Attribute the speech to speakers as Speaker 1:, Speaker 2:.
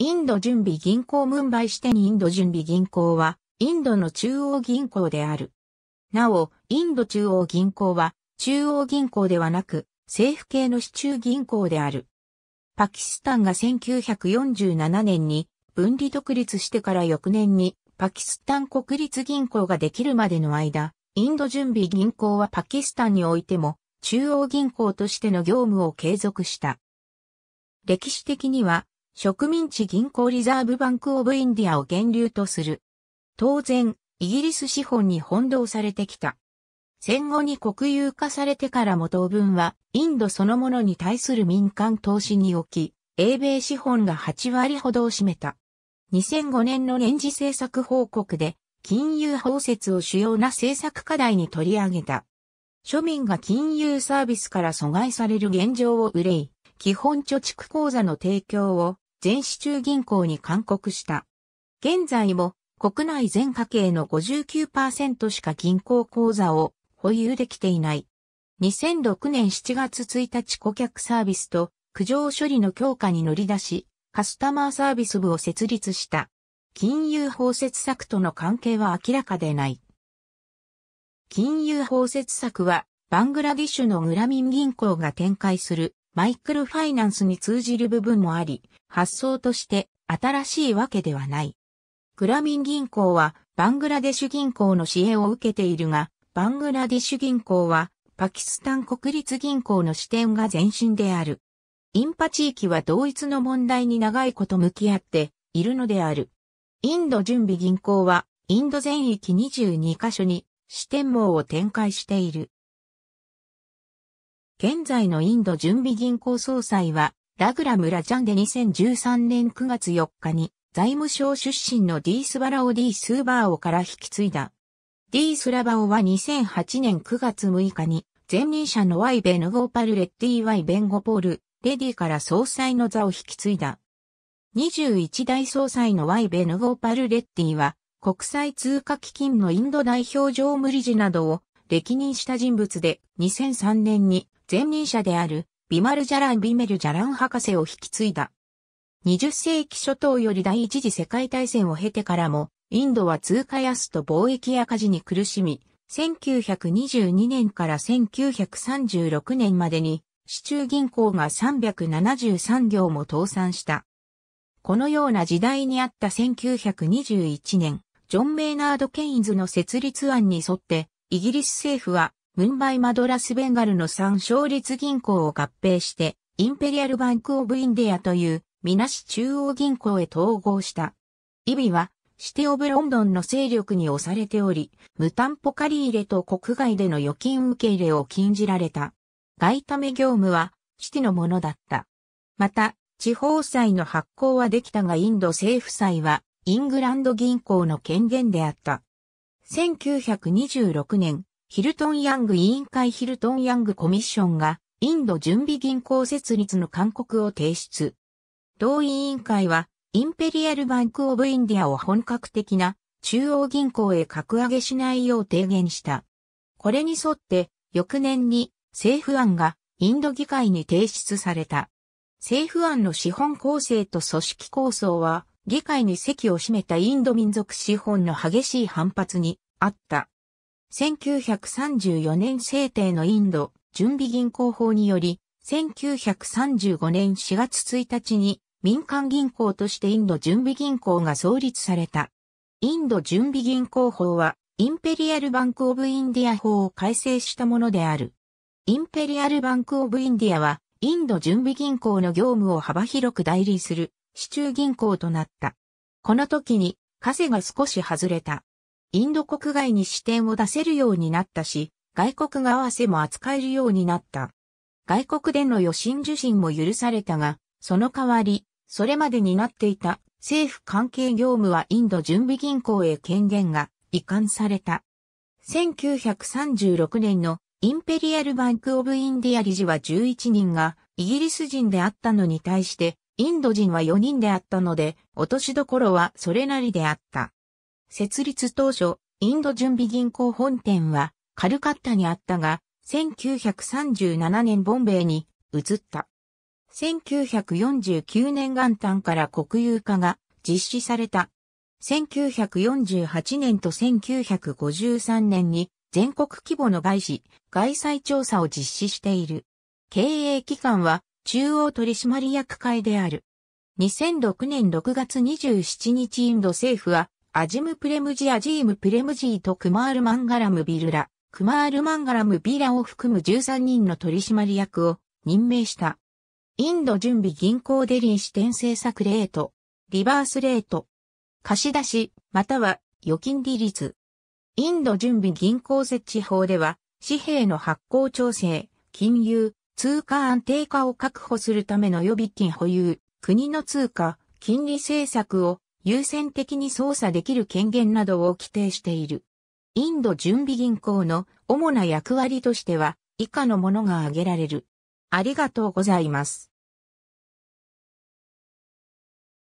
Speaker 1: インド準備銀行ムンバイ支店インド準備銀行は、インドの中央銀行である。なお、インド中央銀行は、中央銀行ではなく、政府系の市中銀行である。パキスタンが1947年に分離独立してから翌年に、パキスタン国立銀行ができるまでの間、インド準備銀行はパキスタンにおいても、中央銀行としての業務を継続した。歴史的には、植民地銀行リザーブバンクオブインディアを源流とする。当然、イギリス資本に翻弄されてきた。戦後に国有化されてからも当分は、インドそのものに対する民間投資におき、英米資本が8割ほどを占めた。2005年の年次政策報告で、金融包摂を主要な政策課題に取り上げた。庶民が金融サービスから阻害される現状を憂い、基本貯蓄口座の提供を全市中銀行に勧告した。現在も国内全家計の59%しか銀行口座を保有できていない。2006年7月1日顧客サービスと苦情処理の強化に乗り出し、カスタマーサービス部を設立した。金融包摂策との関係は明らかでない。金融包摂策は、バングラディッシュのグラミン銀行が展開するマイクロファイナンスに通じる部分もあり、発想として新しいわけではない。グラミン銀行はバングラデシュ銀行の支援を受けているが、バングラデシュ銀行はパキスタン国立銀行の支店が前身である。インパ地域は同一の問題に長いこと向き合っているのである。インド準備銀行はインド全域22カ所に支店網を展開している。現在のインド準備銀行総裁は、ラグラム・ラジャンで2013年9月4日に、財務省出身のディースバラオ・ディースーバーオから引き継いだ。ディースラバオは2008年9月6日に、前任者のワイ・ベヌゴーパル・レッティ・ワイ・ベンゴポール、レディから総裁の座を引き継いだ。21代総裁のワイ・ベヌゴーパル・レッティは、国際通貨基金のインド代表常務理事などを歴任した人物で、2003年に前任者であるビマル・ジャラン・ビメル・ジャラン博士を引き継いだ。20世紀初頭より第一次世界大戦を経てからも、インドは通貨安と貿易赤字に苦しみ、1922年から1936年までに、市中銀行が373行も倒産した。このような時代にあった1921年、ジョン・メイナード・ケインズの設立案に沿って、イギリス政府は、ムンバイマドラスベンガルの三勝立銀行を合併して、インペリアルバンクオブインディアという、みなし中央銀行へ統合した。イビは、シティオブロンドンの勢力に押されており、無担保借入れと国外での預金受け入れを禁じられた。外為業務は、シティのものだった。また、地方債の発行はできたがインド政府債は、イングランド銀行の権限であった。1926年、ヒルトン・ヤング委員会ヒルトン・ヤングコミッションが、インド準備銀行設立の勧告を提出。同委員会は、インペリアル・バンク・オブ・インディアを本格的な中央銀行へ格上げしないよう提言した。これに沿って、翌年に政府案がインド議会に提出された。政府案の資本構成と組織構想は、議会に席を占めたインド民族資本の激しい反発にあった。1934年制定のインド準備銀行法により、1935年4月1日に民間銀行としてインド準備銀行が創立された。インド準備銀行法は、インペリアルバンクオブインディア法を改正したものである。インペリアルバンクオブインディアは、インド準備銀行の業務を幅広く代理する市中銀行となった。この時に、枷が少し外れた。インド国外に支店を出せるようになったし、外国わせも扱えるようになった。外国での予診受診も許されたが、その代わり、それまでになっていた政府関係業務はインド準備銀行へ権限が移管された。1936年のインペリアルバンクオブインディア理事は11人がイギリス人であったのに対してインド人は4人であったので、落としどころはそれなりであった。設立当初、インド準備銀行本店はカルカッタにあったが、1937年ボンベイに移った。1949年元旦から国有化が実施された。1948年と1953年に全国規模の外資、外債調査を実施している。経営機関は中央取締役会である。2006年6月27日インド政府は、アジムプレムジアジームプレムジーとクマールマンガラムビルラ、クマールマンガラムビラを含む13人の取締役を任命した。インド準備銀行デリー支店政策レート、リバースレート、貸し出し、または預金利率。インド準備銀行設置法では、紙幣の発行調整、金融、通貨安定化を確保するための予備金保有、国の通貨、金利政策を優先的に操作できる権限などを規定している。インド準備銀行の主な役割としては以下のものが挙げられる。ありがとうございます。